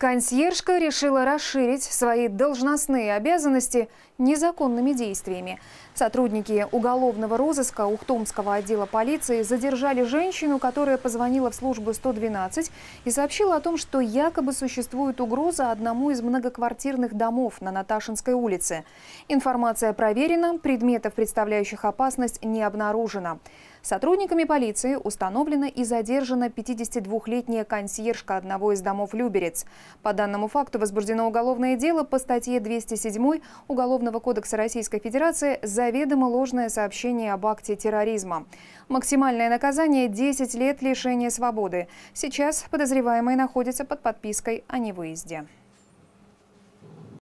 Консьержка решила расширить свои должностные обязанности незаконными действиями. Сотрудники уголовного розыска Ухтомского отдела полиции задержали женщину, которая позвонила в службу 112 и сообщила о том, что якобы существует угроза одному из многоквартирных домов на Наташинской улице. Информация проверена, предметов, представляющих опасность, не обнаружено. Сотрудниками полиции установлена и задержана 52-летняя консьержка одного из домов Люберец. По данному факту возбуждено уголовное дело по статье 207 Уголовного кодекса Российской Федерации «Заведомо ложное сообщение об акте терроризма». Максимальное наказание – 10 лет лишения свободы. Сейчас подозреваемые находятся под подпиской о невыезде.